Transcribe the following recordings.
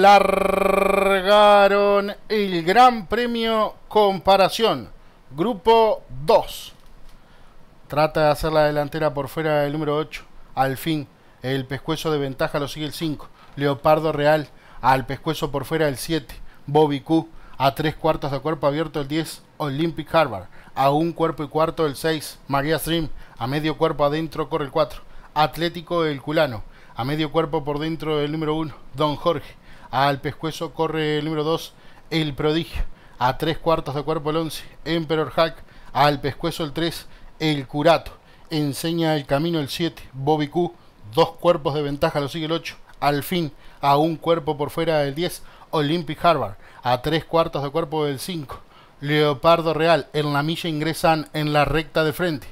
largaron el Gran Premio Comparación, Grupo 2. Trata de hacer la delantera por fuera del número 8. Al fin, el pescuezo de ventaja lo sigue el 5. Leopardo Real al pescuezo por fuera del 7. Bobby Q a tres cuartos de cuerpo abierto el 10. Olympic Harvard a un cuerpo y cuarto el 6. María Stream a medio cuerpo adentro corre el 4. Atlético El Culano a medio cuerpo por dentro del número 1. Don Jorge al pescuezo corre el número 2, El Prodigio. A tres cuartos de cuerpo el 11, Emperor Hack. Al pescuezo el 3, El Curato. Enseña el camino el 7, Bobby Q. Dos cuerpos de ventaja lo sigue el 8. Al fin, a un cuerpo por fuera del 10, Olympic Harvard. A tres cuartos de cuerpo del 5, Leopardo Real. En la milla ingresan en la recta de frente.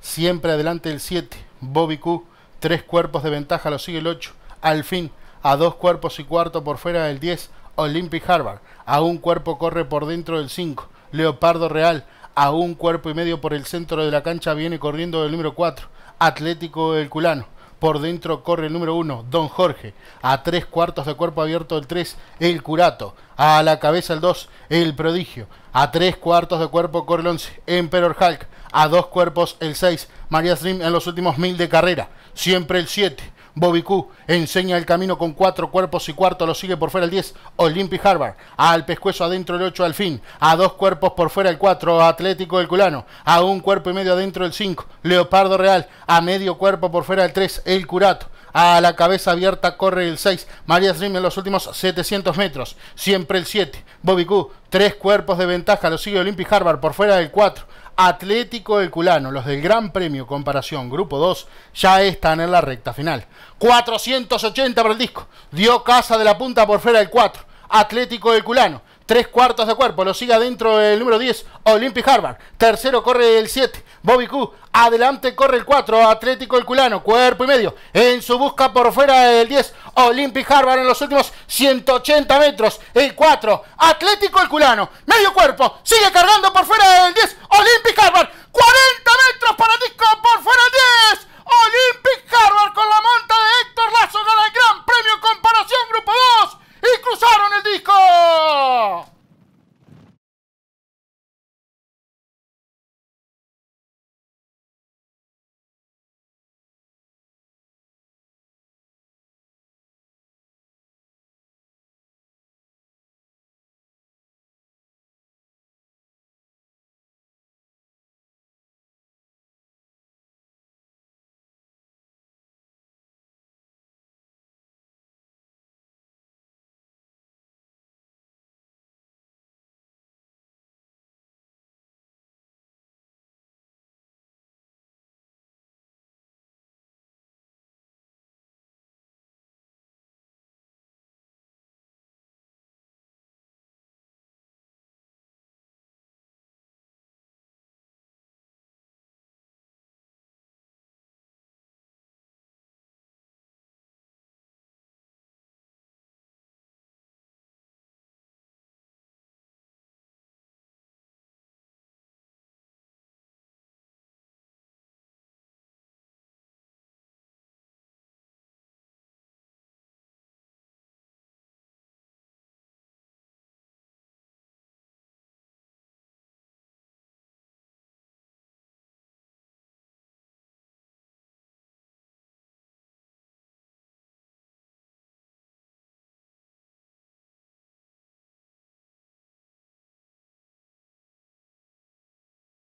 Siempre adelante el 7, Bobby Q. Tres cuerpos de ventaja lo sigue el 8. Al fin, a dos cuerpos y cuarto por fuera del 10, Olympic Harvard, a un cuerpo corre por dentro del 5, Leopardo Real, a un cuerpo y medio por el centro de la cancha viene corriendo el número 4, Atlético Culano... Por dentro corre el número 1, Don Jorge. A tres cuartos de cuerpo abierto el 3, El Curato. A la cabeza el 2, El Prodigio. A tres cuartos de cuerpo corre el 11, Emperor Hulk. A dos cuerpos el 6, María Stream en los últimos mil de carrera. Siempre el 7. Bobicú enseña el camino con cuatro cuerpos y cuarto, lo sigue por fuera el 10, Olympic Harvard, al pescuezo adentro el 8 al fin, a dos cuerpos por fuera el 4, Atlético del Culano, a un cuerpo y medio adentro el 5, Leopardo Real, a medio cuerpo por fuera el 3, El Curato, a la cabeza abierta corre el 6. María Slim en los últimos 700 metros. Siempre el 7. Bobby tres cuerpos de ventaja. Lo sigue Olympic Harvard por fuera del 4. Atlético del Culano, los del Gran Premio Comparación Grupo 2, ya están en la recta final. 480 para el disco. Dio casa de la punta por fuera del 4. Atlético del Culano. 3 cuartos de cuerpo, lo sigue adentro el número 10, Olympic Harvard. Tercero corre el 7, Bobby Q. Adelante corre el 4, Atlético del Culano, cuerpo y medio. En su busca por fuera del 10, Olympic Harvard en los últimos 180 metros. El 4, Atlético del Culano, medio cuerpo, sigue cargando por fuera el 10.